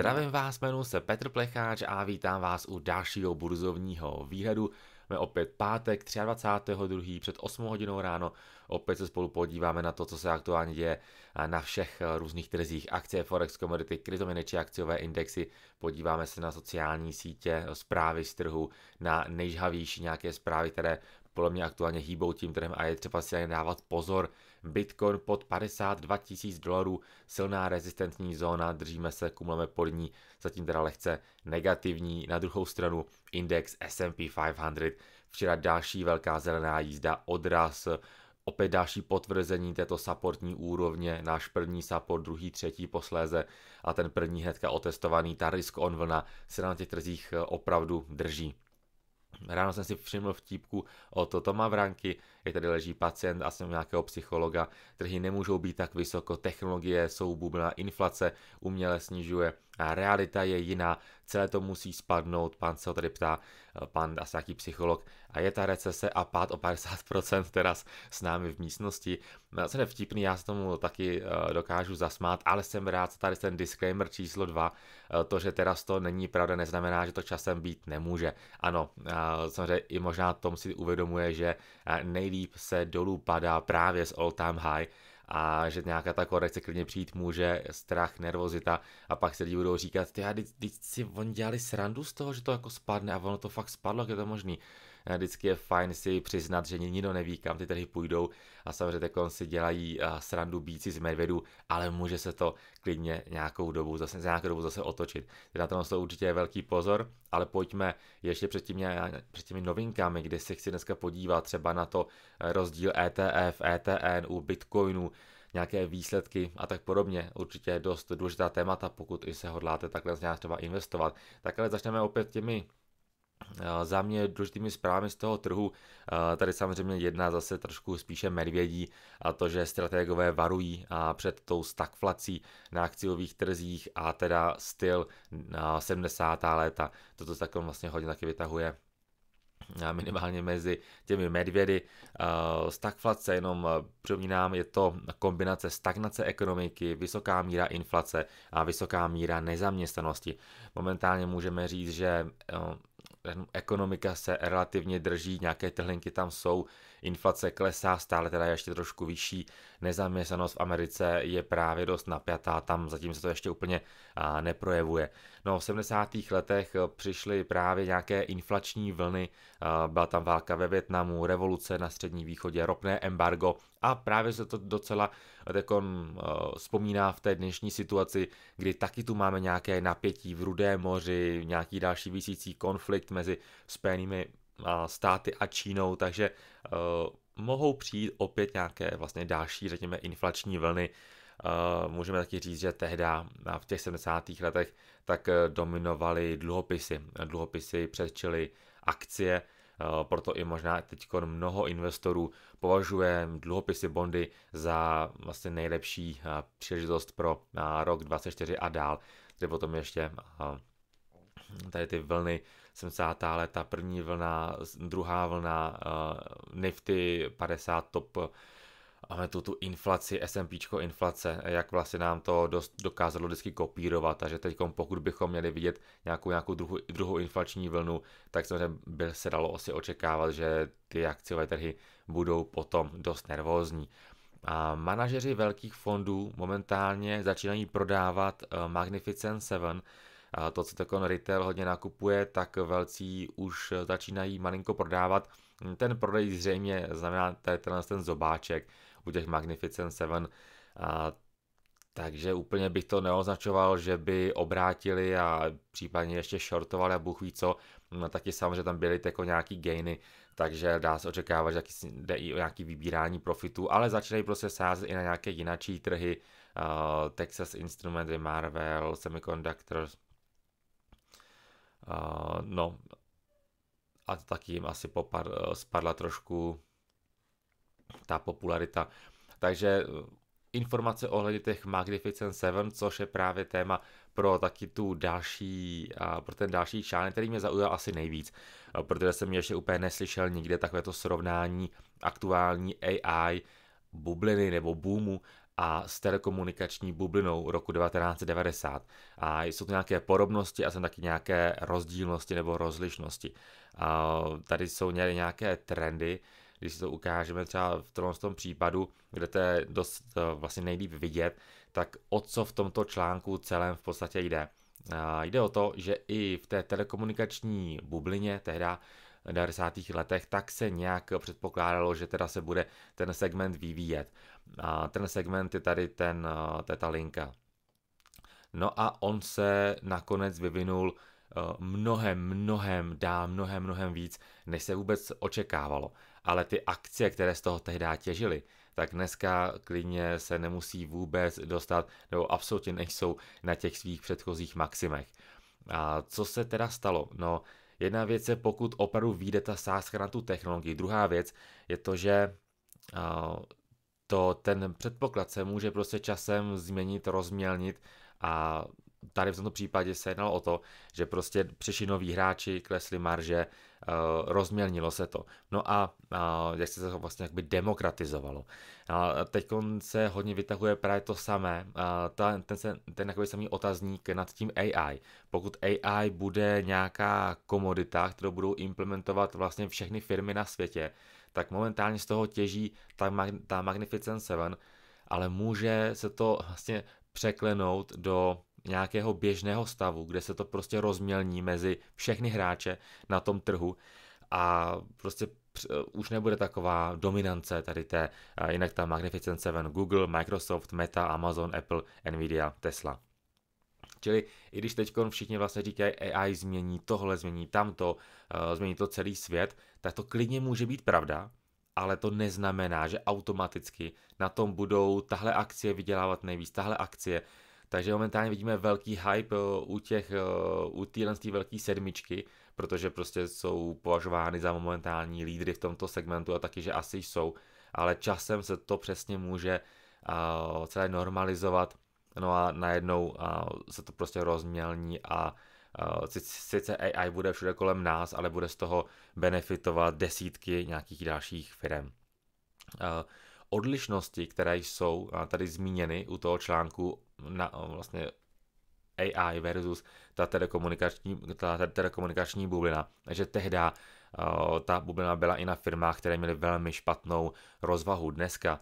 Zdravím vás, jmenuji se Petr Plecháč a vítám vás u dalšího burzovního výhledu. Jsme opět pátek 23.2. před 8 hodinou ráno. Opět se spolu podíváme na to, co se aktuálně děje na všech různých trzích. Akcie, forex, Commodity, kryptoměny či akciové indexy. Podíváme se na sociální sítě, zprávy z trhu, na nejžhavější nějaké zprávy, které podle mě aktuálně hýbou tím trhem a je třeba si dávat pozor. Bitcoin pod 52 tisíc dolarů, silná rezistentní zóna, držíme se, kumleme pod ní, zatím teda lehce negativní. Na druhou stranu index S&P 500, včera další velká zelená jízda, odraz opět další potvrzení této supportní úrovně, náš první support, druhý, třetí posléze a ten první hnedka otestovaný, ta risk on vlna se na těch trzích opravdu drží ráno jsem si všiml vtípku o Totoma Vranky, jak tady leží pacient a jsem nějakého psychologa. Trhy nemůžou být tak vysoko, technologie jsou bublina, inflace uměle snižuje a realita je jiná, celé to musí spadnout, pan se ho tady ptá, eh, pan asi nějaký psycholog, a je ta recese a pád o 50% teraz s námi v místnosti. Co je vtipný, já se tomu taky eh, dokážu zasmát, ale jsem rád, tady ten disclaimer číslo 2, eh, to, že teraz to není pravda, neznamená, že to časem být nemůže. Ano, samozřejmě i možná Tom si uvědomuje, že nej nejlíp se dolů padá právě z all time high a že nějaká ta korekce klidně přijít může, strach, nervozita a pak se lidi budou říkat, ty, teď si oni dělali srandu z toho, že to jako spadne a ono to fakt spadlo, jak je to možný. Eh, vždycky je fajn si přiznat, že nikdo neví, kam ty trhy půjdou a samozřejmě takhle si dělají eh, srandu bíci z medvědu, ale může se to klidně nějakou dobu zase, za nějakou dobu zase otočit. Na tom jsou určitě velký pozor, ale pojďme ještě před těmi, před těmi novinkami, kde se chci dneska podívat třeba na to eh, rozdíl ETF, ETN u Bitcoinu, nějaké výsledky a tak podobně. Určitě dost důležitá témata, pokud i se hodláte takhle nějak třeba investovat. Tak ale začneme opět těmi Eh, za mě důležitými zprávami z toho trhu, eh, tady samozřejmě jedna zase trošku spíše medvědí, a to, že strategové varují eh, před tou stagflací na akciových trzích a teda styl 70. léta. Toto takovým vlastně hodně taky vytahuje minimálně mezi těmi medvědy. Stagflace, jenom připomínám, je to kombinace stagnace ekonomiky, vysoká míra inflace a vysoká míra nezaměstnanosti. Momentálně můžeme říct, že ekonomika se relativně drží, nějaké trhlinky tam jsou, inflace klesá, stále teda je ještě trošku vyšší, nezaměstnanost v Americe je právě dost napjatá, tam zatím se to ještě úplně neprojevuje. No v 70. letech přišly právě nějaké inflační vlny, byla tam válka ve Větnamu, revoluce na střední východě, ropné embargo a právě se to docela tekon vzpomíná v té dnešní situaci, kdy taky tu máme nějaké napětí v Rudé moři, nějaký další vysící konflikt mezi Spojenými státy a Čínou, takže eh, mohou přijít opět nějaké vlastně další, řekněme, inflační vlny. Eh, můžeme taky říct, že tehda v těch 70. letech tak eh, dominovaly dluhopisy. Dluhopisy předčily akcie, proto i možná teď mnoho investorů považuje dluhopisy bondy za vlastně nejlepší příležitost pro rok 24 a dál, kde potom ještě tady ty vlny 70. leta, první vlna, druhá vlna, eh, Nifty 50 top máme tu, tu inflaci, S&P inflace, jak vlastně nám to dost dokázalo vždycky kopírovat, takže teď pokud bychom měli vidět nějakou, nějakou druhu, druhou inflační vlnu, tak samozřejmě by se dalo asi očekávat, že ty akciové trhy budou potom dost nervózní. A manažeři velkých fondů momentálně začínají prodávat eh, Magnificent 7, to, co takon retail hodně nakupuje, tak velcí už začínají malinko prodávat. Ten prodej zřejmě znamená ten tenhle ten zobáček u těch Magnificent 7, a, takže úplně bych to neoznačoval, že by obrátili a případně ještě shortovali a Bůh ví co, no, taky samozřejmě tam byly jako nějaký gainy, takže dá se očekávat, že taky jde i o nějaký vybírání profitu, ale začínají prostě sázet i na nějaké jinačí trhy, uh, Texas Instruments, Marvel, Semiconductors, Uh, no a taky jim asi popar, eh, spadla trošku ta popularita. Takže eh, informace ohledně těch Magnificent Seven, což je právě téma pro taky tu další, pro ten další článek, který mě zaujal asi nejvíc, protože jsem ještě úplně neslyšel nikde takovéto srovnání aktuální AI bubliny nebo boomu a s telekomunikační bublinou roku 1990. A jsou to nějaké podobnosti a jsou taky nějaké rozdílnosti nebo rozlišnosti. A tady jsou nějaké trendy, když si to ukážeme třeba v tomhle tom případu, kde to je dost eh, vlastně nejlíp vidět, tak o co v tomto článku celém v podstatě jde. A jde o to, že i v té telekomunikační bublině tehda 90. letech, tak se nějak předpokládalo, že teda se bude ten segment vyvíjet. A ten segment je tady ten, ta linka. No a on se nakonec vyvinul mnohem, mnohem dá, mnohem, mnohem víc, než se vůbec očekávalo. Ale ty akcie, které z toho tehdy těžily, tak dneska klidně se nemusí vůbec dostat, nebo absolutně nejsou na těch svých předchozích maximech. A co se teda stalo? No, Jedna věc je, pokud opravdu vyjde ta sázka na tu technologii. Druhá věc je to, že to, ten předpoklad se může prostě časem změnit, rozmělnit a tady v tomto případě se jednalo o to, že prostě přišli noví hráči, klesly marže, eh, rozmělnilo se to. No a, jak se to vlastně jakoby demokratizovalo. A teď se hodně vytahuje právě to samé, ta, ten, se, ten takový samý otazník nad tím AI. Pokud AI bude nějaká komodita, kterou budou implementovat vlastně všechny firmy na světě, tak momentálně z toho těží ta, ta Magnificent 7, ale může se to vlastně překlenout do nějakého běžného stavu, kde se to prostě rozmělní mezi všechny hráče na tom trhu a prostě eh, už nebude taková dominance tady té, jinak ta Magnificent 7, Google, Microsoft, Meta, Amazon, Apple, Nvidia, Tesla. Čili i když teď všichni vlastně říkají, AI změní tohle, změní tamto, eh, změní to celý svět, tak to klidně může být pravda, ale to neznamená, že automaticky na tom budou tahle akcie vydělávat nejvíc, tahle akcie takže momentálně vidíme velký hype eh, u těch, eh, u téhle velké sedmičky, protože prostě jsou považovány za momentální lídry v tomto segmentu a taky, že asi jsou, ale časem se to přesně může eh, celé normalizovat, no a najednou se to prostě rozmělní a sice AI bude všude kolem nás, ale bude z toho benefitovat desítky nějakých dalších firm. Uh, odlišnosti, které jsou tady zmíněny u toho článku na vlastně AI versus ta telekomunikační, ta telekomunikační bublina, že tehdy ta bublina byla i na firmách, které měly velmi špatnou rozvahu. Dneska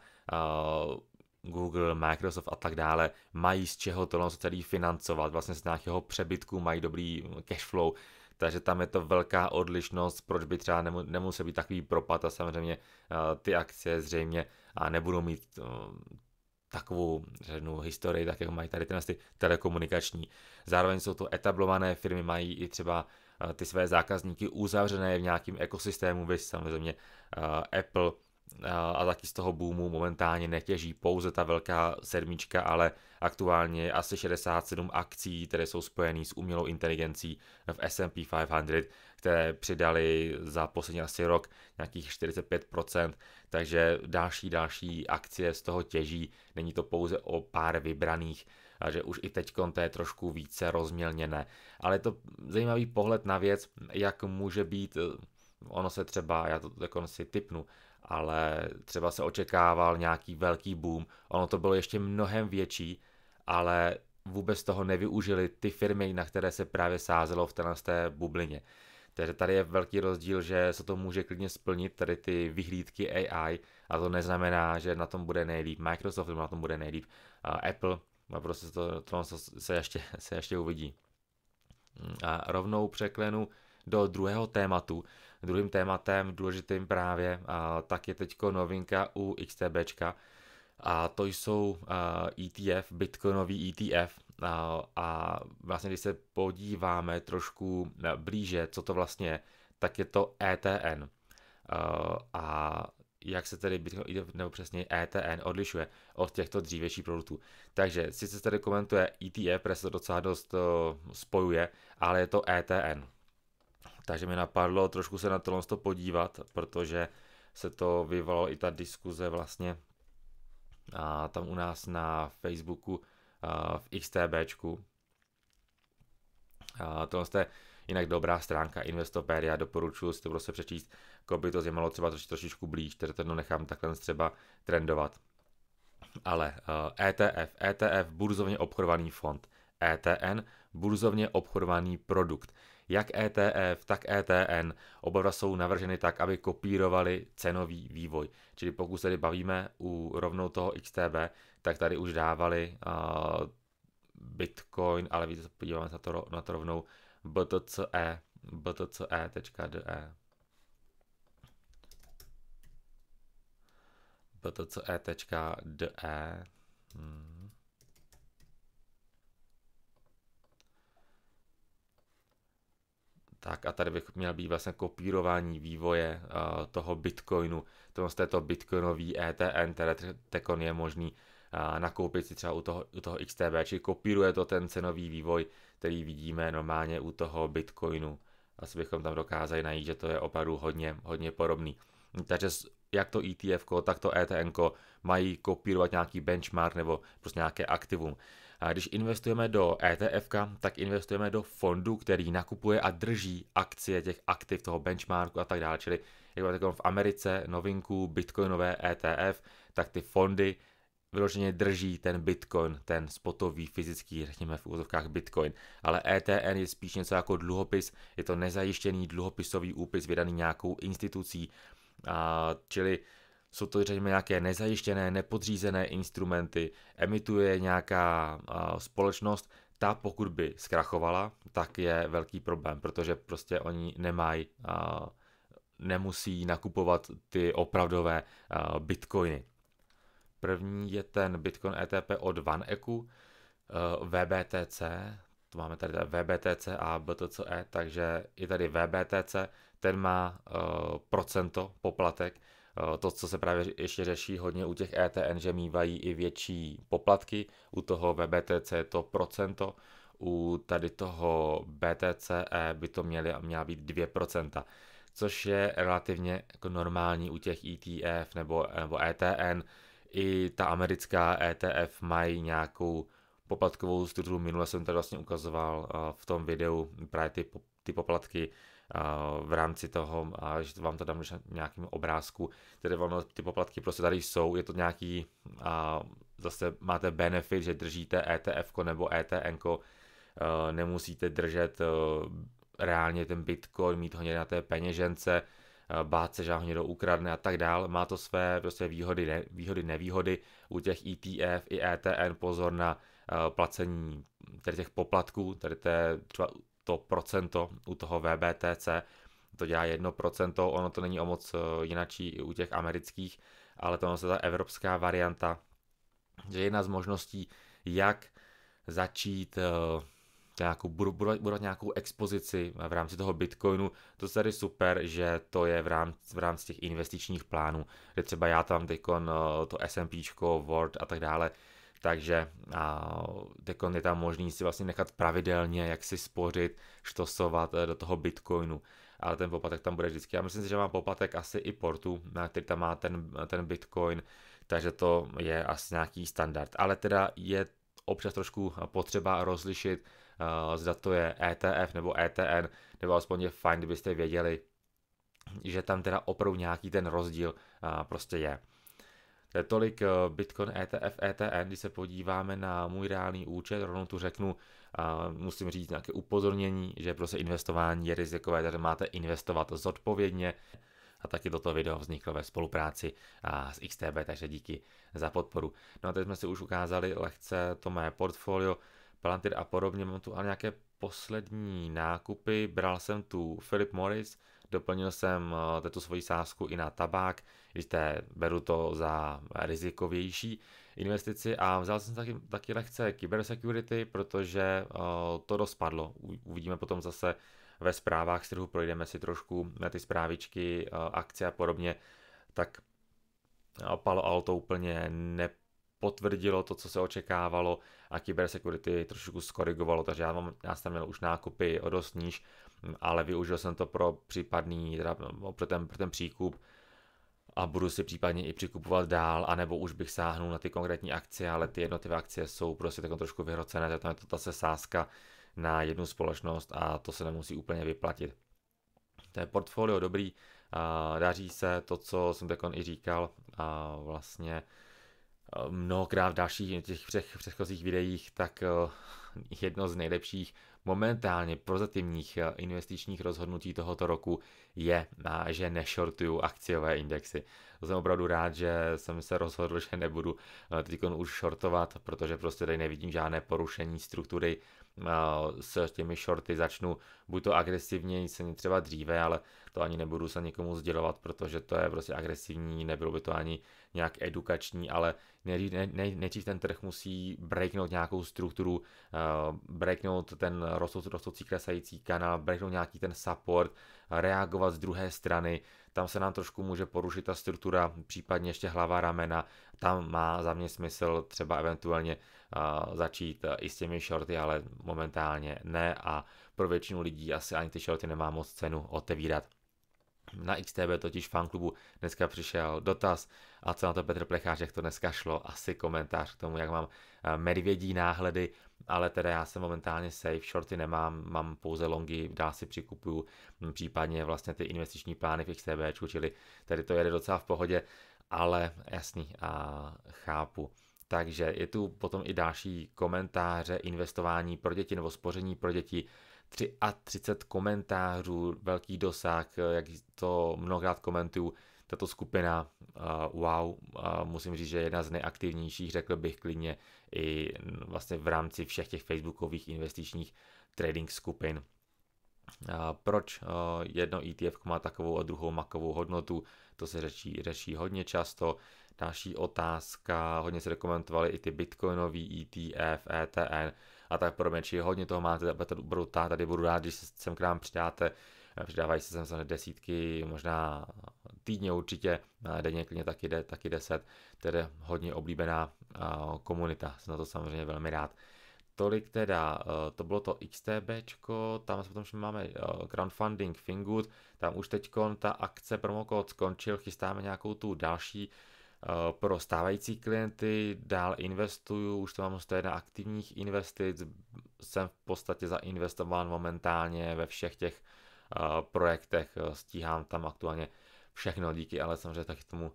Google, Microsoft a tak dále mají z čeho to celý financovat, vlastně z nějakého přebytku mají dobrý cash flow, takže tam je to velká odlišnost, proč by třeba nemusel být takový propad a samozřejmě eh, ty akcie zřejmě a nebudou mít eh, takovou řadnou historii, tak jak mají tady ty telekomunikační. Zároveň jsou to etablované firmy, mají i třeba eh, ty své zákazníky uzavřené v nějakém ekosystému, vy samozřejmě Apple, a taky z toho boomu momentálně netěží pouze ta velká sedmička, ale aktuálně je asi 67 akcí, které jsou spojené s umělou inteligencí v S&P 500, které přidali za poslední asi rok nějakých 45%, takže další, další akcie z toho těží, není to pouze o pár vybraných, že už i teď to je trošku více rozmělněné. Ale je to zajímavý pohled na věc, jak může být eh, ono se třeba, já to jako si typnu, ale třeba se očekával nějaký velký boom, ono to bylo ještě mnohem větší, ale vůbec toho nevyužili ty firmy, na které se právě sázelo v té bublině. Takže tady je velký rozdíl, že se to může klidně splnit, tady ty vyhlídky AI, a to neznamená, že na tom bude nejlíp Microsoft, nebo na tom bude nejlíp Apple, a prostě to, to se, ještě, se ještě uvidí. A rovnou překlenu do druhého tématu, Druhým tématem důležitým právě a, tak je teď novinka u XTB. a to jsou ETF, bitcoinový ETF a, a vlastně když se podíváme trošku e, blíže, co to vlastně je, tak je to ETN. A, a jak se tedy Bitcoin ETF, nebo přesně ETN odlišuje od těchto dřívějších produktů. Takže sice se tady komentuje ETF, protože se to docela dost spojuje, ale je to ETN. Takže mi napadlo trošku se na tohle to podívat, protože se to vyvalo i ta diskuze vlastně a tam u nás na Facebooku a v XTBčku. A tohle je jinak dobrá stránka Investopedia, doporučuji si to prostě přečíst, jako by to zajímalo třeba troši, trošičku blíž, tedy to nechám takhle třeba trendovat. Ale uh, ETF, ETF burzovně obchodovaný fond, ETN burzovně obchodovaný produkt. Jak ETF, tak ETN, oba dva jsou navrženy tak, aby kopírovali cenový vývoj. Čili pokud se tady bavíme u rovnou toho XTB, tak tady už dávali uh, Bitcoin, ale víte, podíváme se na to, na to rovnou BTCE, btce.de. btce.de e. hmm. Tak a tady bych měl být vlastně kopírování vývoje uh, toho Bitcoinu, toho z této Bitcoinový ETN, které tekon je možný uh, nakoupit si třeba u toho, u toho XTB, či kopíruje to ten cenový vývoj, který vidíme normálně u toho Bitcoinu. Asi bychom tam dokázali najít, že to je opravdu hodně, hodně podobný. Takže jak to ETF, tak to ETN mají kopírovat nějaký benchmark nebo prostě nějaké aktivum. Když investujeme do ETF, tak investujeme do fondu, který nakupuje a drží akcie těch aktiv toho benchmarku a tak dále. Čili jako v Americe novinku bitcoinové ETF, tak ty fondy vyloženě drží ten bitcoin, ten spotový fyzický, řekněme v úzovkách bitcoin. Ale ETN je spíš něco jako dluhopis, je to nezajištěný dluhopisový úpis vydaný nějakou institucí, a, čili jsou to řekněme nějaké nezajištěné, nepodřízené instrumenty, emituje nějaká uh, společnost, ta pokud by zkrachovala, tak je velký problém, protože prostě oni nemají, uh, nemusí nakupovat ty opravdové uh, bitcoiny. První je ten Bitcoin ETP od VanEku, e, VBTC, to máme tady VBTC a BTCE, takže i tady VBTC, ten má e, procento poplatek, Eh, to, co se právě ještě řeší hodně u těch ETN, že mývají i větší poplatky, u toho VBTC je to procento, u tady toho BTCE by to měly, měla být 2%, což je relativně jako normální u těch ETF nebo, nebo ETN. I ta americká ETF mají nějakou poplatkovou strukturu, minule jsem to vlastně ukazoval eh, v tom videu právě ty, ty poplatky, v rámci toho, a že vám to dám nějakým obrázku, tedy ono, ty poplatky prostě tady jsou, je to nějaký, a zase máte benefit, že držíte ETF nebo ETN, nemusíte držet e, reálně ten bitcoin, mít ho někde na té peněžence, bát se, že ho někdo ukradne a tak dál. Má to své prostě výhody, ne, výhody, nevýhody. U těch ETF i ETN pozor na uh, placení tady těch poplatků, tady té třeba to procento u toho VBTC, to dělá 1%, ono to není o moc eh, jinačí i u těch amerických, ale to je vlastně ta evropská varianta, že jedna z možností, jak začít eh, nějakou, budovat, budovat nějakou expozici v rámci toho Bitcoinu. To je tady super, že to je v rámci, v rámci těch investičních plánů, kde třeba já tam teďkon eh, to S&P, Word a tak dále takže teď je tam možný si vlastně nechat pravidelně, jak si spořit, štosovat eh, do toho bitcoinu ale ten poplatek tam bude vždycky. Já myslím si, že má poplatek asi i portu, na který tam má ten, ten bitcoin, takže to je asi nějaký standard. Ale teda je občas trošku potřeba rozlišit, uh, zda to je ETF nebo ETN, nebo aspoň je fajn, kdybyste věděli, že tam teda opravdu nějaký ten rozdíl uh, prostě je. To eh, je tolik eh, Bitcoin ETF, ETN, když se podíváme na můj reálný účet, rovnou tu řeknu, a musím říct nějaké upozornění, že prostě investování je rizikové, takže máte investovat zodpovědně. A taky toto video vzniklo ve spolupráci s XTB, takže díky za podporu. No a teď jsme si už ukázali lehce to mé portfolio, Palantir a podobně. Mám tu ale nějaké poslední nákupy. Bral jsem tu Philip Morris, Doplnil jsem eh, tuto svoji sázku i na tabák, víte, beru to za rizikovější investici a vzal jsem taky, taky lehce cybersecurity, protože eh, to rozpadlo. Uvidíme potom zase ve zprávách z trhu, projdeme si trošku na ty zprávičky, eh, akce a podobně, tak Palo Alto úplně ne potvrdilo to, co se očekávalo a Cyber Security trošku skorigovalo, takže já, mám, já jsem měl už nákupy o dost níž ale využil jsem to pro případný, teda no, pro ten, pro ten příkup a budu si případně i přikupovat dál, anebo už bych sáhnul na ty konkrétní akcie, ale ty jednotlivé akcie jsou prostě tak trošku vyhrocené, že tam je to se sázka na jednu společnost a to se nemusí úplně vyplatit. To je portfolio dobrý, daří se to, co jsem tak i říkal, a vlastně eh, mnohokrát v dalších těch předchozích videích, tak eh, jedno z nejlepších momentálně prozatímních eh, investičních rozhodnutí tohoto roku je, že nešortuju akciové indexy. Jsem opravdu rád, že jsem se rozhodl, že nebudu eh, teď už shortovat, protože prostě tady nevidím žádné porušení struktury eh, s těmi shorty. Začnu buď to agresivně, se třeba dříve, ale to ani nebudu se nikomu sdělovat, protože to je prostě agresivní, nebylo by to ani nějak edukační, ale nejdřív, ne, ne, ten trh musí breaknout nějakou strukturu, eh, breaknout ten rostoucí klesající kanál, breaknout nějaký ten support, reagovat z druhé strany, tam se nám trošku může porušit ta struktura, případně ještě hlava ramena, tam má za mě smysl třeba eventuálně eh, začít eh, i s těmi shorty, ale momentálně ne a pro většinu lidí asi ani ty shorty nemá moc cenu otevírat. Na XTB totiž fanklubu dneska přišel dotaz a co na to Petr Plechář, jak to dneska šlo, asi komentář k tomu, jak mám eh, medvědí náhledy, ale teda já se momentálně safe, shorty nemám, mám pouze longy, dá si přikupuju, hm, případně vlastně ty investiční plány v XTB, čili tady to jede docela v pohodě, ale jasný, a chápu. Takže je tu potom i další komentáře, investování pro děti nebo spoření pro děti, 33 komentářů, velký dosah, eh, jak to mnohokrát komentuju, tato skupina, eh, wow, eh, musím říct, že je jedna z nejaktivnějších, řekl bych klidně, i vlastně v rámci všech těch facebookových investičních trading skupin. proč jedno ETF má takovou a druhou makovou hodnotu, to se řeší, řeší hodně často. Další otázka, hodně se rekomentovaly i ty bitcoinový ETF, ETN, a tak podobně. Či hodně toho máte, budu, tady budu rád, když se sem k nám přidáte. Eh, přidávají se sem se desítky, možná týdně určitě, denně klidně taky, de, taky deset. Tedy hodně oblíbená komunita, jsem na to samozřejmě velmi rád. Tolik teda, eh, to bylo to XTB, tam potom máme eh, crowdfunding Fingood, tam už teď ta akce promokód skončil, chystáme nějakou tu další Eh, pro stávající klienty, dál investuju, už to mám na aktivních investic, jsem v podstatě zainvestován momentálně ve všech těch eh, projektech, eh, stíhám tam aktuálně všechno díky, ale samozřejmě taky tomu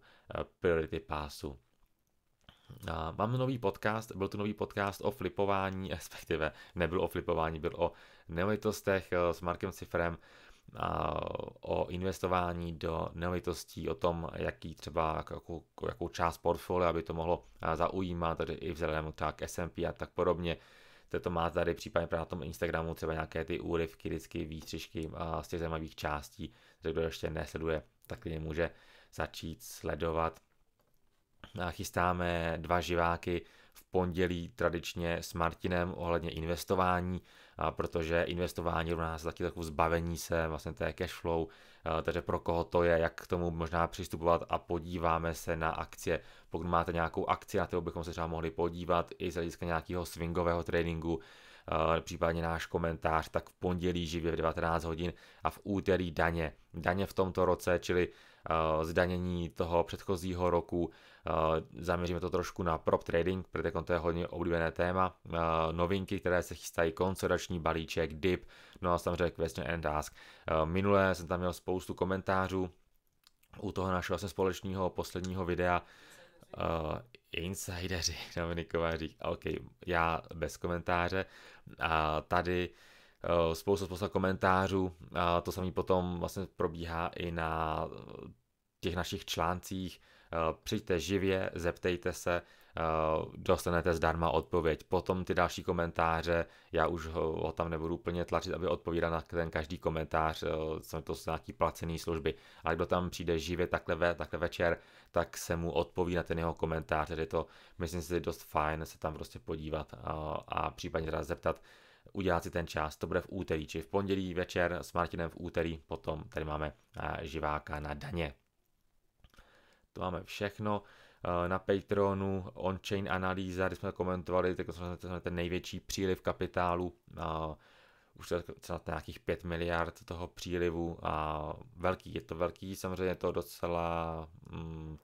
Priority pásu. Mám nový podcast, byl to nový podcast o flipování, respektive nebyl o flipování, byl o nemovitostech s Markem Cifrem, o investování do nemovitostí, o tom, jaký třeba jakou, jakou část portfolia by to mohlo zaujímat, tedy i vzhledem třeba k S&P a tak podobně. To má tady případně právě na tom Instagramu třeba nějaké ty úryvky, vždycky výstřižky z těch zajímavých částí, že kdo ještě nesleduje, tak klidně může začít sledovat. Chystáme dva živáky, v pondělí tradičně s Martinem ohledně investování, protože investování rovná se taky takovou zbavení se vlastně té cash flow, takže pro koho to je, jak k tomu možná přistupovat a podíváme se na akcie. Pokud máte nějakou akci, na kterou bychom se třeba mohli podívat i z hlediska nějakého swingového tradingu, případně náš komentář, tak v pondělí živě v 19 hodin a v úterý daně. Daně v tomto roce, čili Eh, zdanění toho předchozího roku. Eh, zaměříme to trošku na prop trading, protože to je hodně oblíbené téma. Eh, novinky, které se chystají, konsolidační balíček, dip, no a samozřejmě question and ask. Minulé jsem tam měl spoustu komentářů u toho našeho vlastně společného posledního videa, Uh, insideri, Dominikova říká, OK, já bez komentáře. A tady uh, spoustu, eh, spoustu komentářů. A to samé potom vlastně probíhá i na eh, těch našich článcích. Eh, přijďte živě, zeptejte se, dostanete zdarma odpověď. Potom ty další komentáře, já už ho, tam nebudu úplně tlačit, aby odpovídal na ten každý komentář, jsou to jsou nějaký placený služby, ale kdo tam přijde živě takhle, ve, takhle večer, tak se mu odpoví na ten jeho komentář, Tedy to, myslím si, dost fajn se tam prostě podívat a, a případně teda zeptat, udělat si ten čas. To bude v úterý, či v pondělí večer s Martinem v úterý, potom tady máme eh, živáka na daně. To máme všechno eh, na Patreonu. on-chain analýza, kdy jsme komentovali, tak jsme ten největší příliv kapitálu, uh, už to na nějakých 5 miliard toho přílivu a velký, je to velký, samozřejmě to docela, mm,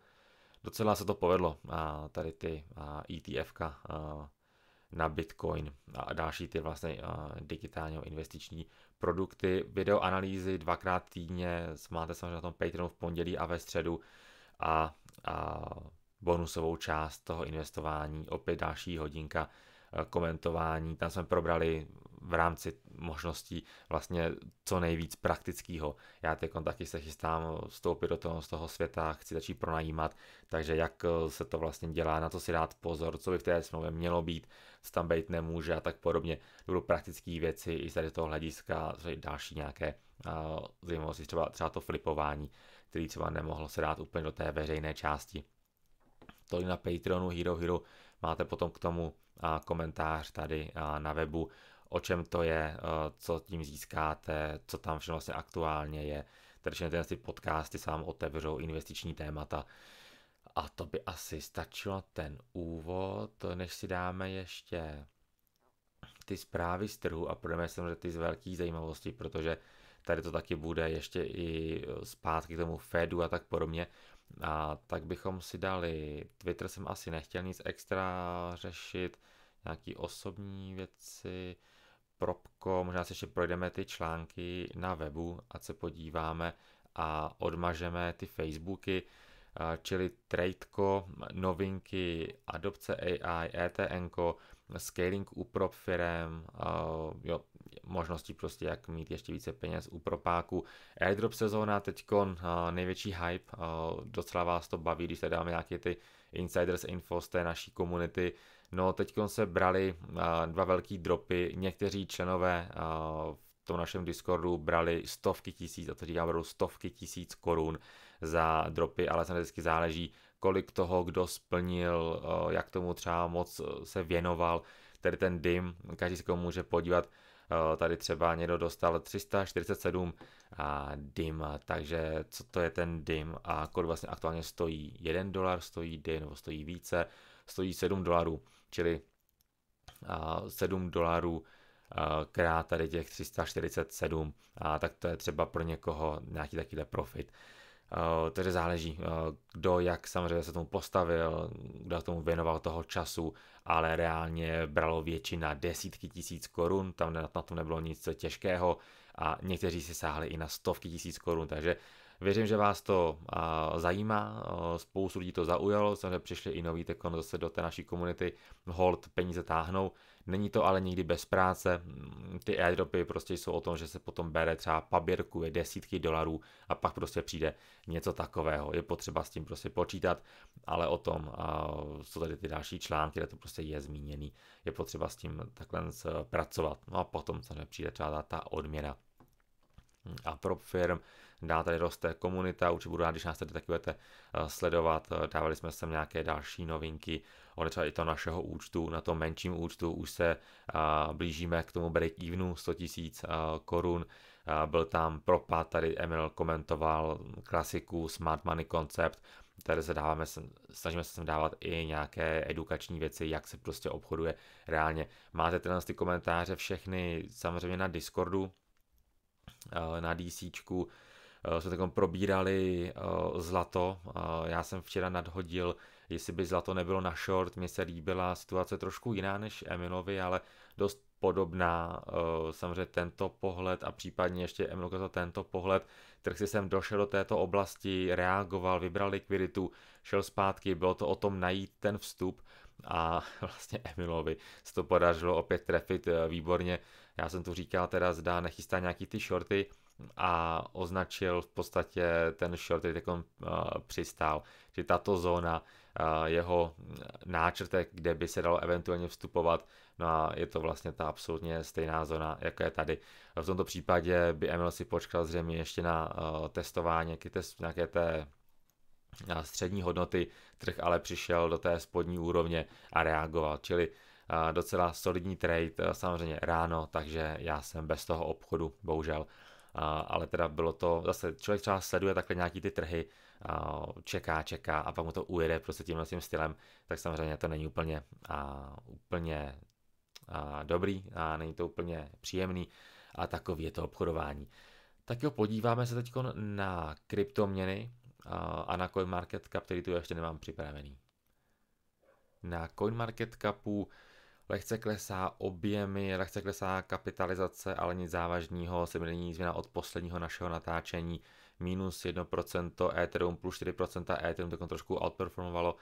docela se to povedlo, a tady ty e a ETFka, na Bitcoin a další ty vlastně digitálně investiční produkty. Videoanalýzy dvakrát týdně máte samozřejmě na tom Patreonu v pondělí a ve středu a, a bonusovou část toho investování, opět další hodinka e, komentování. Tam jsme probrali v rámci možností vlastně co nejvíc praktického. Já teď taky se chystám vstoupit do toho, z toho světa, chci začít pronajímat, takže jak eh, se to vlastně dělá, na co si dát pozor, co by v té smlouvě mělo být, co tam být nemůže a tak podobně. Budou praktické věci i z toho hlediska, další nějaké eh, zajímavosti, třeba, třeba to flipování, který třeba nemohlo se dát úplně do té veřejné části. To na Patreonu Hero Hero máte potom k tomu eh, komentář tady na webu o čem to je, eh, co tím získáte, co tam všechno vlastně aktuálně je. Takže tyhle ty podcasty vám otevřou investiční témata. A to by asi stačilo ten úvod, než si dáme ještě ty zprávy z trhu a půjdeme samozřejmě ty z velkých zajímavostí, protože tady to taky bude ještě i eh, zpátky k tomu Fedu a tak podobně. A tak bychom si dali, Twitter jsem asi nechtěl nic extra řešit, nějaký osobní věci, propko, možná se ještě projdeme ty články na webu, a se podíváme a odmažeme ty Facebooky, eh, čili Tradeko, novinky, adopce AI, ETN, scaling prop firm, eh, jo, možnosti prostě jak mít ještě více peněz u propáku. Airdrop sezóna teďkon eh, největší hype, docela vás to baví, když tady dáme nějaké ty insiders info z té naší komunity, No, teď se brali dva velký dropy, někteří členové v tom našem Discordu brali stovky tisíc, a to říkám, budou stovky tisíc korun za dropy, ale samozřejmě vždycky záleží, kolik toho kdo splnil, jak tomu třeba moc e, se věnoval, tedy ten dim, každý se komu může podívat, tady třeba někdo dostal 347 a dim, takže co to je ten dim a kolik vlastně aktuálně stojí, 1 dolar stojí dym nebo stojí více, stojí 7 dolarů čili 7 dolarů krát tady těch 347, a tak to je třeba pro někoho nějaký takovýhle profit. takže záleží, kdo jak samozřejmě se tomu postavil, kdo tomu věnoval toho času, ale reálně bralo většina desítky tisíc korun, tam na, na tom nebylo nic těžkého a někteří si sáhli i na stovky tisíc korun, takže Věřím, že vás to zajímá, spoustu lidí to zaujalo, samozřejmě přišli i noví tekon zase do té naší komunity, hold, peníze táhnou, není to ale nikdy bez práce, mm, ty airdropy prostě jsou o tom, že se potom bere třeba paběrku, je desítky dolarů a pak prostě přijde něco takového, je potřeba s tím prostě počítat, ale o tom jsou tady ty další články, kde to prostě je zmíněný, je potřeba s tím takhle pracovat, no a potom samozřejmě přijde třeba ta, ta odměna mm, a prop firm, dál tady roste komunita, určitě budu rád, když nás tady taky budete eh, sledovat, eh, dávali jsme sem nějaké další novinky, ale třeba i to našeho účtu, na tom menším účtu už se eh, blížíme k tomu break evenu 100 000 korun, byl tam propad, tady Emil komentoval klasiku Smart Money Concept, tady se dáváme, snažíme se sem dávat i nějaké edukační věci, jak se prostě obchoduje reálně. Máte tenhle ty komentáře všechny samozřejmě na Discordu, na DCčku, Eh, jsme takom probírali eh, zlato. Eh, já jsem včera nadhodil, jestli by zlato nebylo na short. Mně se líbila situace trošku jiná než Emilovi, ale dost podobná. Samozřejmě tento pohled a případně ještě Emil ukázal tento pohled. Trh si sem došel do této oblasti, reagoval, vybral likviditu, šel zpátky, bylo to o tom najít ten vstup a vlastně Emilovi se to podařilo opět trefit výborně. Já jsem tu říkal, teda zdá nechystá nějaký ty shorty, a označil v podstatě ten short, který takový eh, přistál, že tato zóna eh, jeho náčrtek, kde by se dalo eventuálně vstupovat, no a je to vlastně ta absolutně stejná zóna, jako je tady. V tomto případě by Emil si počkal zřejmě ještě na eh, testování, test, nějaké té střední hodnoty, trh ale přišel do té spodní úrovně a reagoval, čili docela solidní trade, samozřejmě ráno, takže já jsem bez toho obchodu bohužel a, ale teda bylo to, zase člověk třeba sleduje takhle nějaký ty trhy, a, čeká, čeká a pak mu to ujede prostě tímhle tím stylem, tak samozřejmě to není úplně, a, úplně a, dobrý a není to úplně příjemný a takový je to obchodování. Tak jo, podíváme se teď na kryptoměny a, a na CoinMarketCap, který tu ještě nemám připravený. Na CoinMarketCapu Lehce klesá objemy, lehce klesá kapitalizace, ale nic závažného se mi není změna od posledního našeho natáčení. Minus 1%, Ethereum plus 4%, Ethereum Takhle trošku outperformovalo,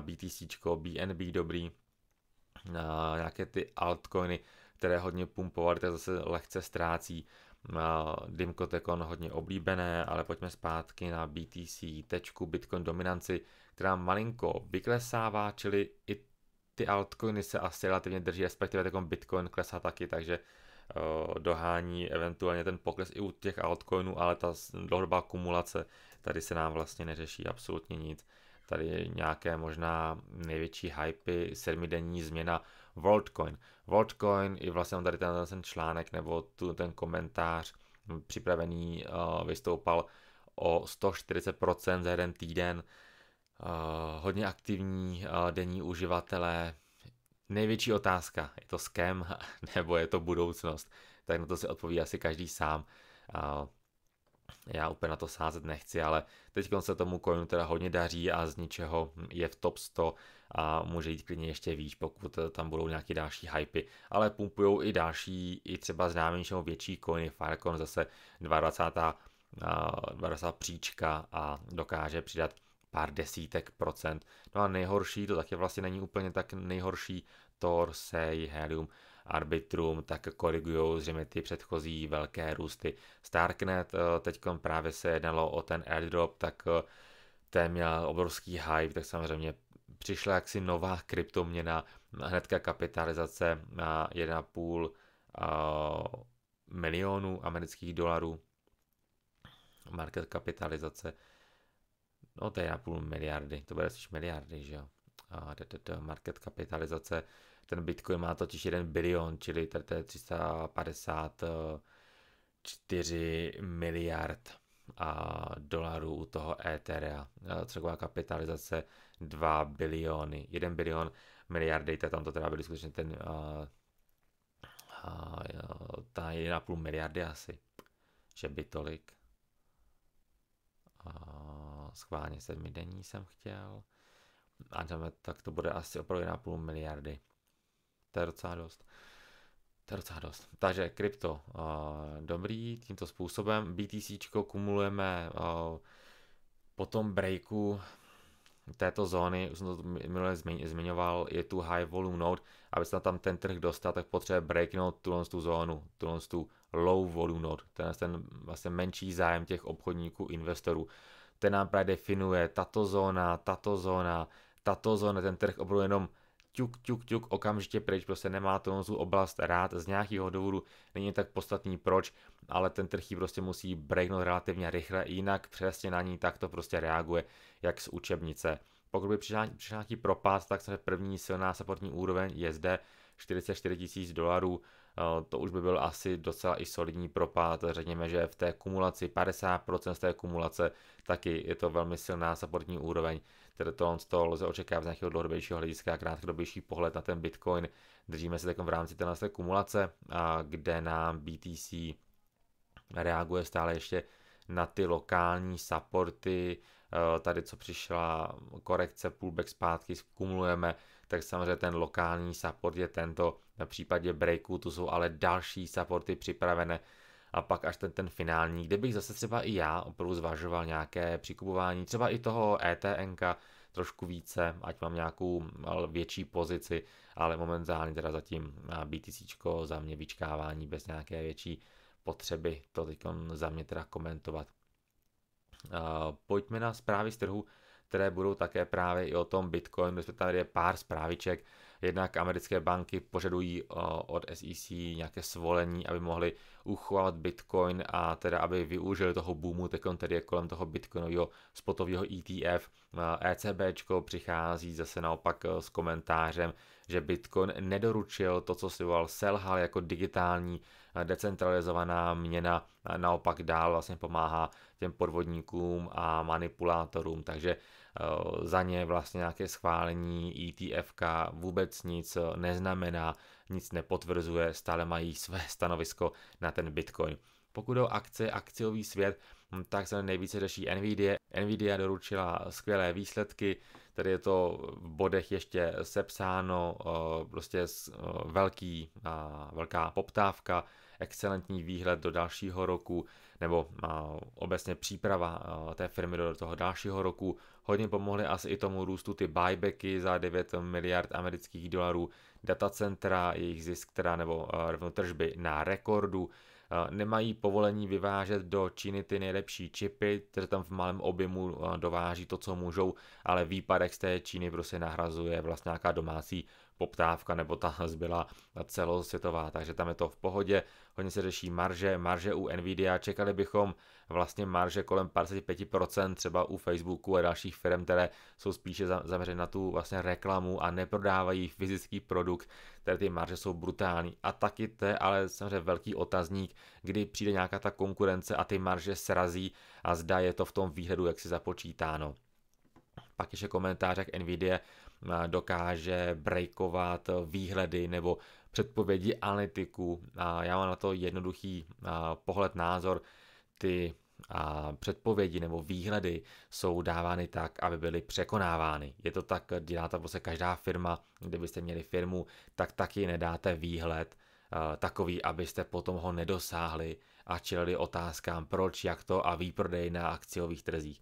BTC, eh, BNB dobrý, eh, nějaké ty altcoiny, které hodně pumpovaly, tak zase lehce ztrácí. Eh, Dimko Tekon hodně oblíbené, ale pojďme zpátky na BTC, tečku, Bitcoin dominanci, která malinko vyklesává, čili i ty altcoiny se asi relativně drží, respektive takový Bitcoin klesá taky, takže eh, dohání eventuálně ten pokles i u těch altcoinů, ale ta dlouhodobá kumulace tady se nám vlastně neřeší absolutně nic. Tady nějaké možná největší hypey, sedmidenní změna Worldcoin. Worldcoin i vlastně on tady ten, ten článek nebo tu, ten komentář připravený uh, vystoupal o 140% za jeden týden, Eh, hodně aktivní eh, denní uživatelé. Největší otázka, je to skem nebo je to budoucnost? Tak na to si odpoví asi každý sám. Eh, já úplně na to sázet nechci, ale teď se tomu coinu teda hodně daří a z ničeho je v top 100 a může jít klidně ještě výš, pokud tam budou nějaké další hypy. Ale pumpujou i další, i třeba známější větší coiny. Firecoin zase 22. 20. příčka a dokáže přidat pár desítek procent. No a nejhorší, to taky vlastně není úplně tak nejhorší, Thor, Sei, Helium, Arbitrum, tak korigují zřejmě ty předchozí velké růsty. Starknet, eh, teď právě se jednalo o ten airdrop, tak eh, ten měl obrovský hype, tak samozřejmě přišla jaksi nová kryptoměna, hnedka kapitalizace na 1,5 uh, eh, milionu amerických dolarů, market kapitalizace no to je na půl miliardy, to bude spíš miliardy, že jo. A market kapitalizace, ten Bitcoin má totiž 1 bilion, čili tady to je 354 eh, miliard a dolarů u toho Etherea. Celková kapitalizace 2 biliony, 1 bilion miliardy, to tam to teda byly skutečně ten a, a ta 1,5 miliardy asi, že by tolik. A schválně sedmidenní jsem chtěl. A dáme, tak to bude asi opravdu půl miliardy. To je docela dost. To je docela dost. Takže krypto, uh, dobrý, tímto způsobem. BTC kumulujeme uh, po tom breaku této zóny, už jsem to minule zmiňoval, je tu high volume node, aby se tam ten trh dostal, tak potřebuje breaknout tuhle tu zónu, tuhle tu low volume node, ten, ten vlastně menší zájem těch obchodníků, investorů ten nám právě definuje tato zóna, tato zóna, tato zóna, ten trh opravdu jenom ťuk, ťuk, ťuk, okamžitě pryč, prostě nemá tu oblast rád z nějakého důvodu, není tak podstatný proč, ale ten trh ji prostě musí breaknout relativně rychle, jinak přesně na ní tak to prostě reaguje, jak z učebnice. Pokud by přišel nějaký propad, tak se první silná supportní úroveň je zde 44 000 dolarů, Eh, to už by byl asi docela i solidní propad. Řekněme, že v té kumulaci 50% z té kumulace taky je to velmi silná supportní úroveň. Tedy to, toho lze očekávat z nějakého dlouhodobějšího hlediska, krátkodobější pohled na ten Bitcoin. Držíme se takom v rámci téhle kumulace, kde nám BTC reaguje stále ještě na ty lokální supporty, eh, tady co přišla korekce pullback zpátky, kumulujeme tak samozřejmě ten lokální support je tento. Na případě breaku tu jsou ale další supporty připravené a pak až ten, ten finální, kde bych zase třeba i já opravdu zvažoval nějaké přikupování, třeba i toho ETNK trošku více, ať mám nějakou větší pozici, ale momentálně teda zatím BTC za mě vyčkávání bez nějaké větší potřeby to teď za mě teda komentovat. Pojďme na zprávy z trhu které budou také právě i o tom My Jsme tady je pár zprávíček. Jednak americké banky požadují eh, od SEC nějaké svolení, aby mohli uchovat Bitcoin a teda aby využili toho boomu, teď tedy je kolem toho Bitcoinového spotového ETF. ECBčko eh, e přichází zase naopak eh, s komentářem, že Bitcoin nedoručil to, co si volal selhal jako digitální decentralizovaná měna, naopak dál vlastně pomáhá těm podvodníkům a manipulátorům, takže Eh, za ně vlastně nějaké schválení ETF vůbec nic eh, neznamená, nic nepotvrzuje, stále mají své stanovisko na ten Bitcoin. Pokud o akce, akciový svět, hm, tak se nejvíce řeší Nvidia. Nvidia doručila skvělé výsledky, tady je to v bodech ještě sepsáno, eh, prostě eh, velký, eh, velká poptávka, excelentní výhled do dalšího roku, nebo obecně příprava té firmy do toho dalšího roku. Hodně pomohly asi i tomu růstu ty buybacky za 9 miliard amerických dolarů, datacentra, jejich zisk teda nebo tržby na rekordu, Eh, nemají povolení vyvážet do Číny ty nejlepší čipy, které tam v malém objemu eh, dováží to, co můžou, ale výpadek z té Číny prostě nahrazuje vlastně nějaká domácí poptávka nebo ta zbyla celosvětová, takže tam je to v pohodě. Hodně se řeší marže, marže u Nvidia, čekali bychom vlastně marže kolem 55% třeba u Facebooku a dalších firm, které jsou spíše zaměřené na tu vlastně reklamu a neprodávají fyzický produkt, které ty marže jsou brutální. A taky to je ale samozřejmě velký otazník, kdy přijde nějaká ta konkurence a ty marže srazí a zda je to v tom výhledu, jak si započítáno. Pak ještě komentář, jak Nvidia dokáže breakovat výhledy nebo předpovědi analytiků. A já mám na to jednoduchý pohled, názor. Ty a předpovědi nebo výhledy jsou dávány tak, aby byly překonávány. Je to tak, dělá to prostě každá firma, kdybyste měli firmu, tak taky nedáte výhled takový, abyste potom ho nedosáhli a čelili otázkám proč, jak to a výprodej na akciových trzích.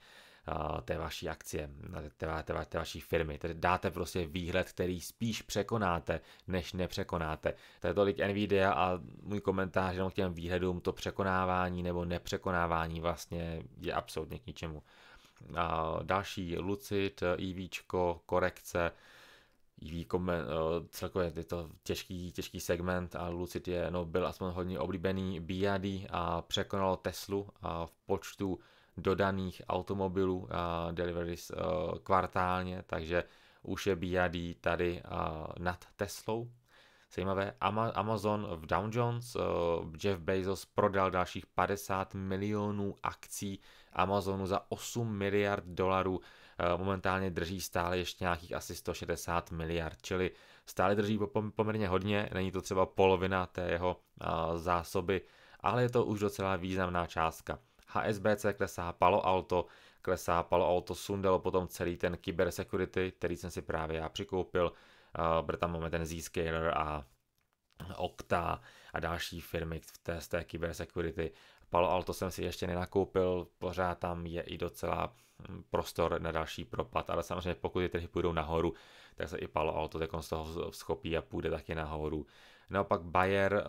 Eh, té vaší akcie, té, té, té vaší firmy. Tedy dáte prostě výhled, který spíš překonáte, než nepřekonáte. To je tolik Nvidia a můj komentář jenom k těm výhledům, to překonávání nebo nepřekonávání vlastně je absolutně k ničemu. A další Lucid, EV, korekce, EV eh, celkově je to těžký, těžký segment a Lucid je, no, byl aspoň hodně oblíbený BID a překonal Teslu a v počtu dodaných automobilů uh, deliveries uh, kvartálně, takže už je BYD tady uh, nad Teslou. Zajímavé, Ama- Amazon v Dow Jones, uh, Jeff Bezos prodal dalších 50 milionů akcí Amazonu za 8 miliard dolarů. Uh, momentálně drží stále ještě nějakých asi 160 miliard, čili stále drží poměrně hodně, není to třeba polovina té jeho uh, zásoby, ale je to už docela významná částka. HSBC klesá Palo Alto, klesá Palo Alto, sundalo potom celý ten Cyber Security, který jsem si právě já přikoupil, eh, protože tam máme ten Zscaler a Okta a další firmy v té, z té Cyber Security. Palo Alto jsem si ještě nenakoupil, pořád tam je i docela hm, prostor na další propad, ale samozřejmě pokud ty trhy půjdou nahoru, tak se i Palo Alto z toho schopí a půjde taky nahoru. Naopak Bayer eh,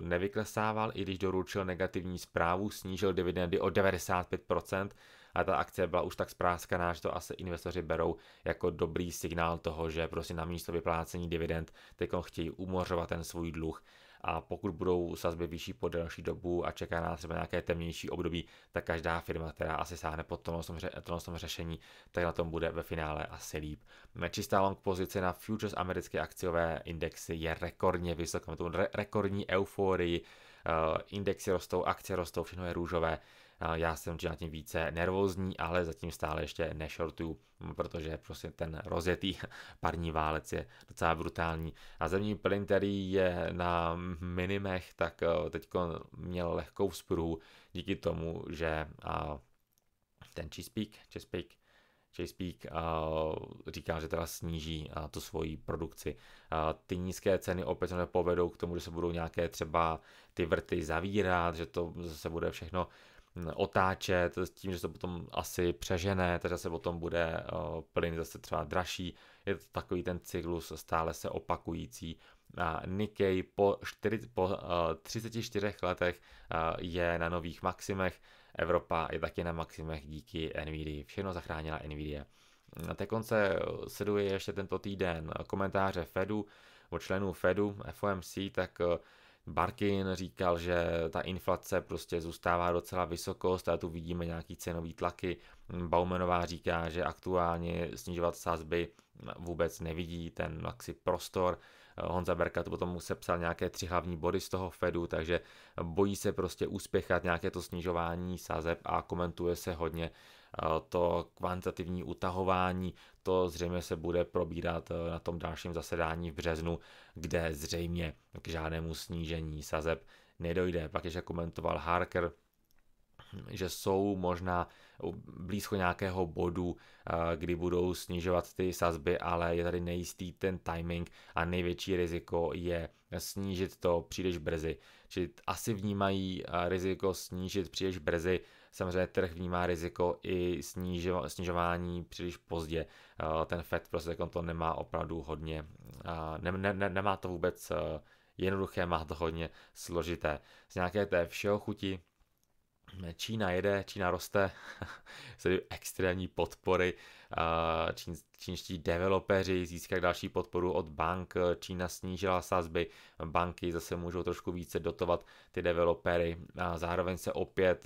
nevyklesával, i když doručil negativní zprávu, snížil dividendy o 95%, a ta akce byla už tak zpráskaná, že to asi investoři berou jako dobrý signál toho, že prostě na místo vyplácení dividend teď chtějí umořovat ten svůj dluh a pokud budou sazby vyšší po delší dobu a čeká nás třeba nějaké temnější období, tak každá firma, která asi sáhne po tom řešení, tak na tom bude ve finále asi líp. Čistá long pozice na futures americké akciové indexy je rekordně vysoká, tu re- rekordní euforii, eh, indexy rostou, akcie rostou, všechno je růžové. Eh, já jsem čím tím více nervózní, ale zatím stále ještě nešortuju, hm, protože prostě ten rozjetý parní válec je docela brutální. A zemní plyn, který je na minimech, tak eh, teď měl lehkou vzpruhu díky tomu, že eh, ten Chesapeake, Chesapeake Chesapeake uh, říká, že teda sníží uh, tu svoji produkci. Uh, ty nízké ceny opět povedou k tomu, že se budou nějaké třeba ty vrty zavírat, že to zase bude všechno otáčet s tím, že se potom asi přežené, takže se potom bude eh, plyn zase třeba dražší. Je to takový ten cyklus stále se opakující. A Nikkei po, 4, po 34 eh, letech eh, je na nových maximech, Evropa je taky na maximech díky NVIDII. Všechno zachránila NVIDIA. Na té konce sleduje ještě tento týden komentáře Fedu, od členů Fedu, FOMC, tak Barkin říkal, že ta inflace prostě zůstává docela vysoko, stále tu vidíme nějaký cenový tlaky. Baumenová říká, že aktuálně snižovat sazby vůbec nevidí ten maxi prostor. Honza Berka to potom se psal nějaké tři hlavní body z toho Fedu, takže bojí se prostě úspěchat nějaké to snižování sazeb a komentuje se hodně Eh, to kvantitativní utahování, to zřejmě se bude probírat eh, na tom dalším zasedání v březnu, kde zřejmě k žádnému snížení sazeb nedojde. Pak ještě komentoval Harker, že jsou možná blízko nějakého bodu, eh, kdy budou snižovat ty sazby, ale je tady nejistý ten timing a největší riziko je snížit to příliš brzy. Čili asi vnímají riziko snížit příliš brzy samozřejmě trh vnímá riziko i snižo, snižování příliš pozdě. Eh, ten FED prostě jako to nemá opravdu hodně, eh, ne, ne, ne, nemá to vůbec eh, jednoduché, má to hodně složité. Z nějaké té všeho chuti Čína jede, Čína roste, jsou extrémní podpory, Čín, čínští developeři získají další podporu od bank, Čína snížila sazby, banky zase můžou trošku více dotovat ty developery, zároveň se opět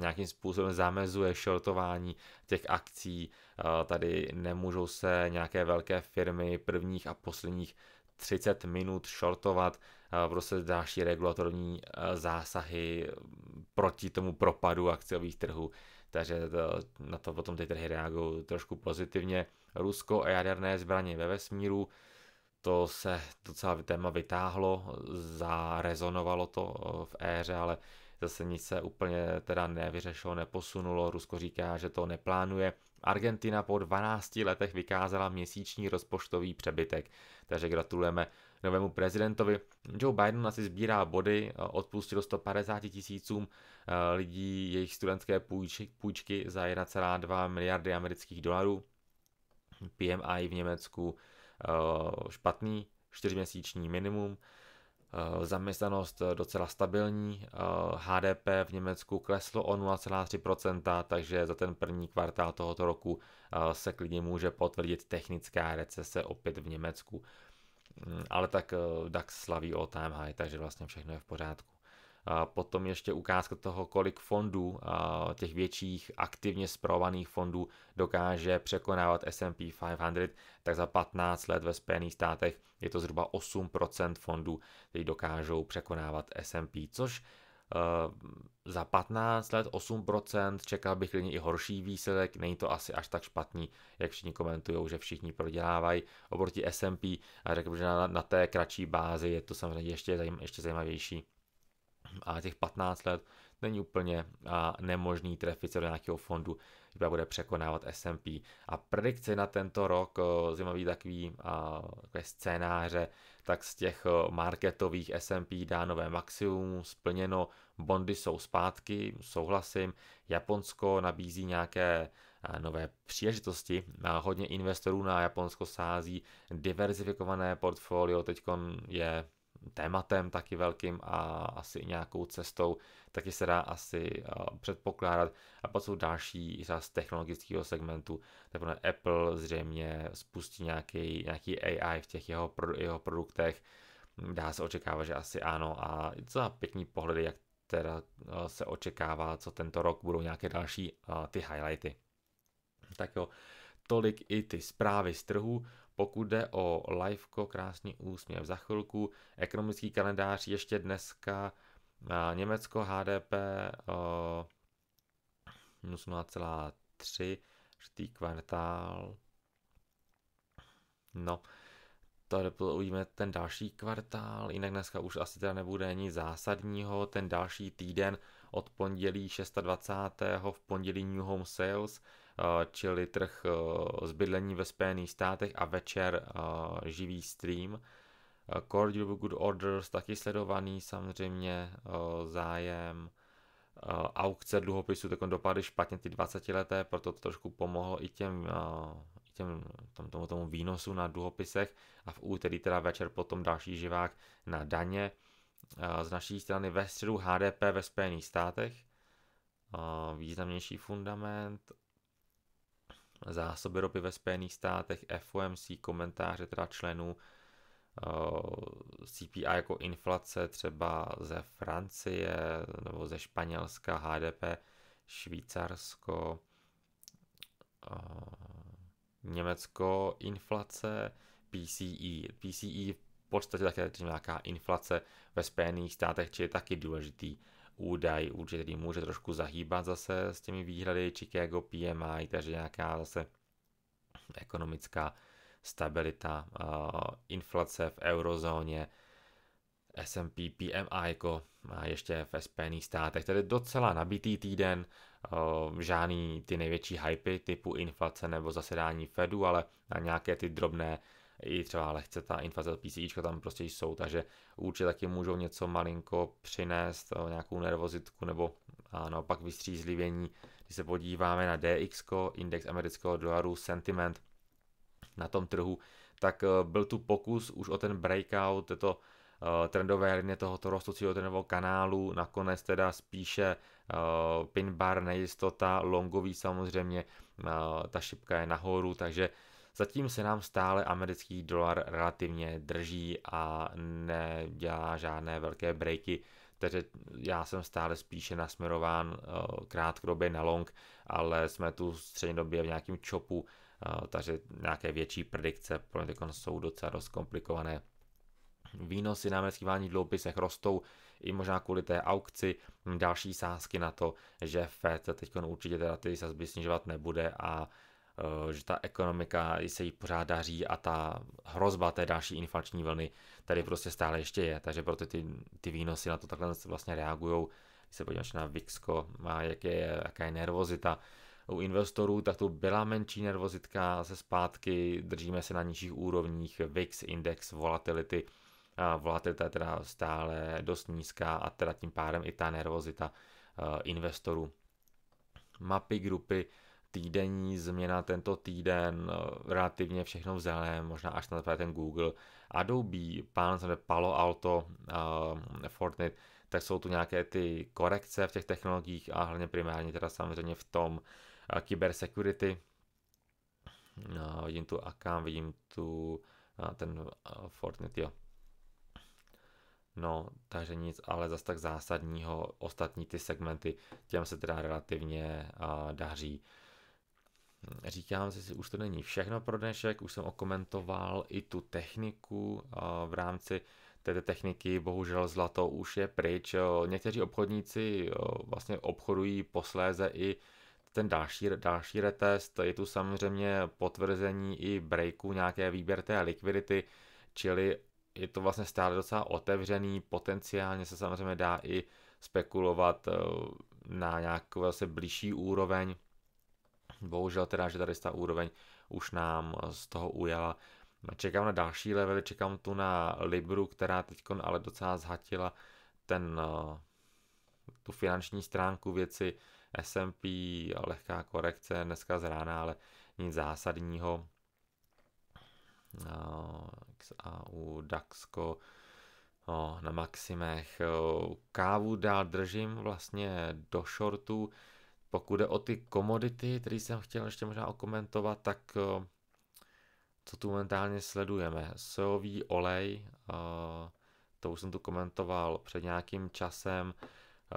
nějakým způsobem zamezuje šortování těch akcí. Eh, tady nemůžou se nějaké velké firmy prvních a posledních 30 minut shortovat, eh, prostě další regulatorní eh, zásahy mm, proti tomu propadu akciových trhů, takže to, na to potom ty trhy reagují trošku pozitivně. Rusko a jaderné zbraně ve vesmíru, to se docela téma vytáhlo, zarezonovalo to v éře, ale Zase nic se úplně teda nevyřešilo, neposunulo. Rusko říká, že to neplánuje. Argentina po 12 letech vykázala měsíční rozpočtový přebytek. Takže gratulujeme novému prezidentovi. Joe Biden asi sbírá body, odpustil 150 tisícům eh, lidí jejich studentské půjčky za 1,2 miliardy amerických dolarů. PMI v Německu eh, špatný, čtyřměsíční minimum. Eh, zaměstnanost eh, docela stabilní, HDP eh, v Německu kleslo o 0,3%, takže za ten první kvartál tohoto roku se klidně může potvrdit technická recese opět v Německu. Mm, ale tak DAX slaví all time high, takže vlastně všechno je v pořádku. Potom ještě ukázka toho, kolik fondů, těch větších aktivně zpravovaných fondů dokáže překonávat S&P 500, tak za 15 let ve Spojených státech je to zhruba 8% fondů, kteří dokážou překonávat S&P, což e, za 15 let 8%, čekal bych klidně i horší výsledek, není to asi až tak špatný, jak všichni komentují, že všichni prodělávají oproti S&P a řekl bych, že na, na té kratší bázi je to samozřejmě ještě, zajím, ještě zajímavější a těch 15 let není úplně a, nemožný trefit se do nějakého fondu, který bude překonávat S&P. A predikce na tento rok, zajímavý takový a, takové scénáře, tak z těch marketových S&P dá nové maximum, splněno, bondy jsou zpátky, souhlasím, Japonsko nabízí nějaké nové příležitosti. Hodně investorů na Japonsko sází diverzifikované portfolio, teď je tématem taky velkým a asi i nějakou cestou, taky se dá asi eh, předpokládat. A pak jsou další z technologického segmentu, tak Apple zřejmě spustí nějaký, nějaký AI v těch jeho, jeho produktech, dá se očekávat, že asi ano a za pěkný pohledy, jak teda eh, se očekává, co tento rok budou nějaké další eh, ty highlighty. Tak jo, tolik i ty zprávy z trhu. Pokud jde o liveko, krásný úsměv za chvilku, ekonomický kalendář ještě dneska, Německo HDP 0,3, čtý kvartál, no, to uvidíme ten další kvartál, jinak dneska už asi teda nebude nic zásadního, ten další týden od pondělí 26. v pondělí New Home Sales, Eh, čili trh s eh, bydlení ve Spojených státech a večer eh, živý stream. Court Good Orders, taky sledovaný samozřejmě zájem. Aukce dluhopisů tak dopadly špatně ty 20 leté, proto to trošku pomohlo i těm, i těm tom, tomu, tomu výnosu na dluhopisech a v úterý teda večer potom další živák na daně. Z naší strany ve středu HDP ve Spojených státech, významnější fundament, zásoby ropy ve Spojených státech, FOMC, komentáře teda členů, eh, CPI jako inflace třeba ze Francie nebo ze Španělska, HDP, Švýcarsko, eh, Německo, inflace, PCE. PCE v podstatě také nějaká inflace ve Spojených státech, či je taky důležitý údaj který může trošku zahýbat zase s těmi výhledy Chicago PMI, takže nějaká zase ekonomická stabilita, inflace v eurozóně, S&P PMI jako ještě v Spojených státech, tedy docela nabitý týden, žádný ty největší hypy typu inflace nebo zasedání Fedu, ale na nějaké ty drobné i třeba lehce ta inflace PC tam prostě jsou, takže určitě taky můžou něco malinko přinést, eh, nějakou nervozitku nebo ano pak vystřízlivění. Když se podíváme na DX, index amerického dolaru, sentiment na tom trhu, tak eh, byl tu pokus už o ten breakout této eh, trendové linie tohoto rostoucího trendového kanálu, nakonec teda spíše pin bar nejistota, longový samozřejmě, ta šipka je nahoru, takže Zatím se nám stále americký dolar relativně drží a nedělá žádné velké breaky, takže já jsem stále spíše nasměrován eh, krátkodobě na long, ale jsme tu střednědobě v nějakém čopu, eh, takže nějaké větší predikce pro jsou docela dost komplikované. Výnosy na amerických vládních dloupisech rostou i možná kvůli té aukci. Další sázky na to, že FED teď určitě teda ty sazby snižovat nebude a Eh, že ta ekonomika se jí pořád daří a ta hrozba té další inflační vlny tady prostě stále ještě je, takže proto ty, ty výnosy na to takhle vlastně reagují. Když se podíváš na Vixko, má jak je, jaká je nervozita u investorů, tak tu byla menší nervozitka se zpátky, držíme se na nižších úrovních, VIX, index, volatility, a volatilita je teda stále dost nízká a teda tím pádem i ta nervozita eh, investorů. Mapy, grupy, týdenní změna tento týden, eh, relativně všechno vzalé, možná až na ten Google, Adobe, pán Palo Alto, uh, Fortnite, tak jsou tu nějaké ty korekce v těch technologiích a hlavně primárně teda samozřejmě v tom uh, eh, security. Uh, no, vidím tu Akam, vidím tu uh, ten uh, Fortnite, jo. No, takže nic, ale zas tak zásadního. Ostatní ty segmenty, těm se teda relativně uh, daří. Říkám si, že už to není všechno pro dnešek, už jsem okomentoval i tu techniku v rámci této techniky, bohužel zlato už je pryč. E, někteří obchodníci e, vlastně obchodují posléze i ten další, další retest, je tu samozřejmě potvrzení i breaku, nějaké výběr té likvidity, čili je to vlastně stále docela otevřený, potenciálně se samozřejmě dá i spekulovat e, na nějakou vlastně blížší úroveň, Bohužel teda, že tady ta úroveň už nám eh, z toho ujela. Čekám na další levely, čekám tu na Libru, která teď ale docela zhatila ten, eh, tu finanční stránku věci. S&P, lehká korekce dneska z rána, ale nic zásadního. Eh, u DAXko, na maximech. Kávu dál držím vlastně do shortu. Pokud jde o ty komodity, které jsem chtěl ještě možná okomentovat, tak eh, co tu momentálně sledujeme? Sojový olej, eh, to už jsem tu komentoval před nějakým časem,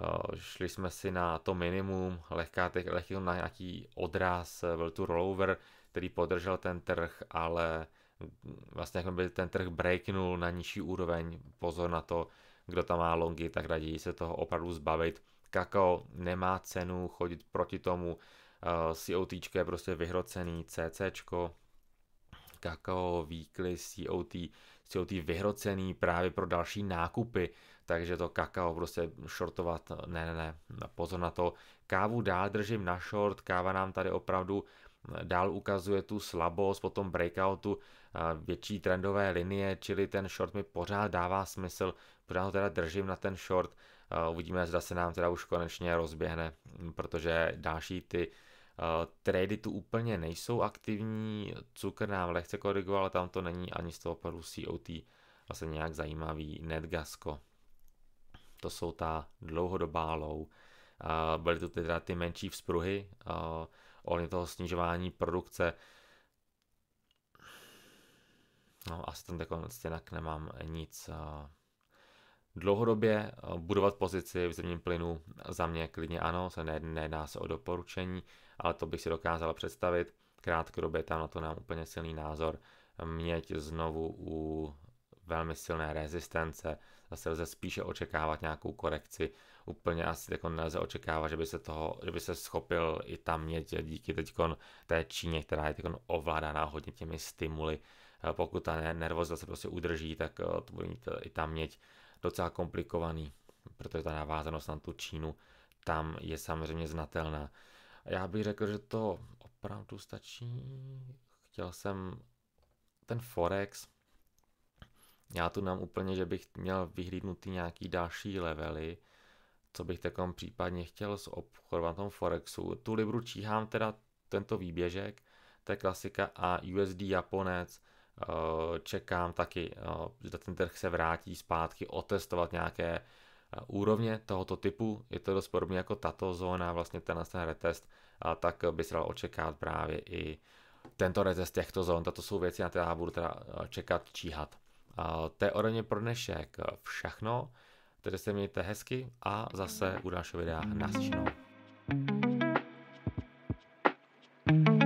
eh, šli jsme si na to minimum, lehká, lehký na nějaký odraz, byl tu rollover, který podržel ten trh, ale hm, vlastně jak by ten trh breaknul na nižší úroveň, pozor na to, kdo tam má longy, tak raději se toho opravdu zbavit kakao nemá cenu chodit proti tomu, eh, COT je prostě vyhrocený CC, kakao, výkly, COT, COT vyhrocený právě pro další nákupy, takže to kakao prostě shortovat, ne, ne, ne, pozor na to, kávu dál držím na short, káva nám tady opravdu eh, dál ukazuje tu slabost, potom breakoutu eh, větší trendové linie, čili ten short mi pořád dává smysl, pořád ho teda držím na ten short, Uvidíme, zda se nám teda už konečně rozběhne, protože další ty Uh, trady tu úplně nejsou aktivní, Cukr nám lehce korigoval, ale tam to není ani z toho pohledu COT vlastně nějak zajímavý. Netgasko, to jsou ta dlouhodobá low. Uh, byly tu teda ty menší vzpruhy uh, ohledně toho snižování produkce. No, asi tam konec stěnak nemám nic. Uh, Dlouhodobě eh, budovat pozici v zemním plynu za mě klidně ano, se nejedná se o doporučení, ale to bych si dokázal představit. Krátkodobě tam na to nám úplně silný názor. Měť znovu u velmi silné rezistence, zase lze spíše očekávat nějakou korekci. Úplně asi teď nelze očekávat, že by se, toho, že by se schopil i tam měť díky teď té Číně, která je teď ovládána hodně těmi stimuly. Eh, pokud ta nervozita se prostě udrží, tak eh, to bude mít i tam měť docela komplikovaný, protože ta navázanost na tu Čínu tam je samozřejmě znatelná. Já bych řekl, že to opravdu stačí. Chtěl jsem ten Forex. Já tu nám úplně, že bych měl vyhlídnutý nějaký další levely, co bych takom případně chtěl s obchodovat na tom Forexu. Tu Libru číhám teda tento výběžek, to je klasika a USD Japonec, Eh, čekám taky, eh, že ten trh se vrátí zpátky otestovat nějaké eh, úrovně tohoto typu. Je to dost podobně jako tato zóna, vlastně ten, ten retest, tak by se dal očekávat právě i tento retest těchto zón. Tato jsou věci, na které budu teda čekat, číhat. To je ode mě pro dnešek všechno, takže se mějte hezky a zase u dalšího videa naslyšenou. thank you